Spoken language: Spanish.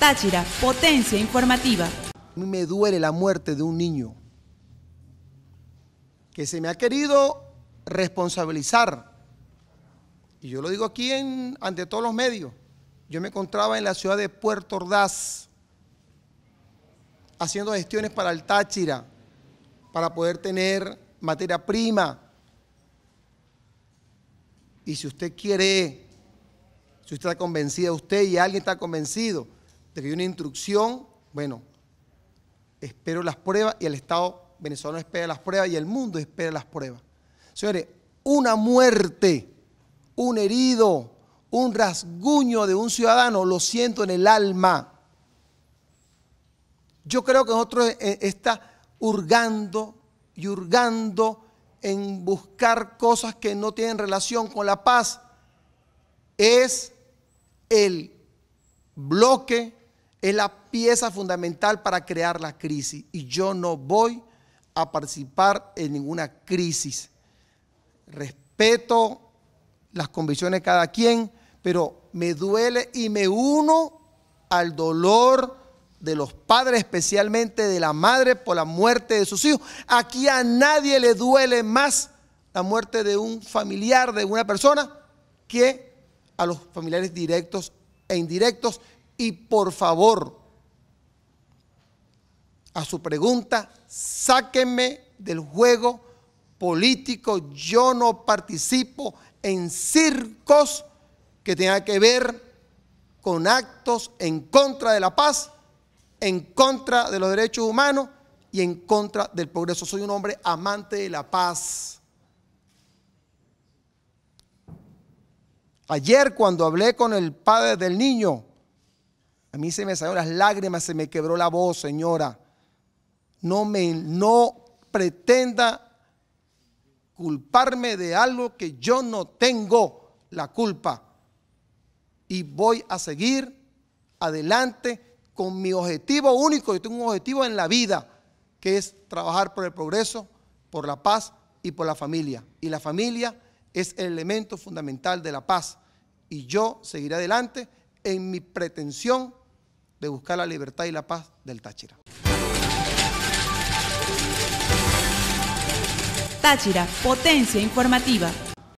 Táchira, potencia informativa. A mí me duele la muerte de un niño que se me ha querido responsabilizar. Y yo lo digo aquí ante todos los medios. Yo me encontraba en la ciudad de Puerto Ordaz haciendo gestiones para el Táchira, para poder tener materia prima. Y si usted quiere, si usted está convencida, usted y alguien está convencido de que hay una instrucción, bueno, espero las pruebas y el Estado venezolano espera las pruebas y el mundo espera las pruebas. Señores, una muerte, un herido, un rasguño de un ciudadano, lo siento en el alma. Yo creo que nosotros eh, está hurgando y hurgando en buscar cosas que no tienen relación con la paz. Es el bloque es la pieza fundamental para crear la crisis. Y yo no voy a participar en ninguna crisis. Respeto las convicciones de cada quien, pero me duele y me uno al dolor de los padres, especialmente de la madre, por la muerte de sus hijos. Aquí a nadie le duele más la muerte de un familiar, de una persona, que a los familiares directos e indirectos y por favor, a su pregunta, sáquenme del juego político. Yo no participo en circos que tengan que ver con actos en contra de la paz, en contra de los derechos humanos y en contra del progreso. Soy un hombre amante de la paz. Ayer cuando hablé con el padre del niño, a mí se me salieron las lágrimas, se me quebró la voz, señora. No me no pretenda culparme de algo que yo no tengo la culpa. Y voy a seguir adelante con mi objetivo único. Yo tengo un objetivo en la vida, que es trabajar por el progreso, por la paz y por la familia. Y la familia es el elemento fundamental de la paz. Y yo seguiré adelante en mi pretensión de buscar la libertad y la paz del Táchira. Táchira, potencia informativa.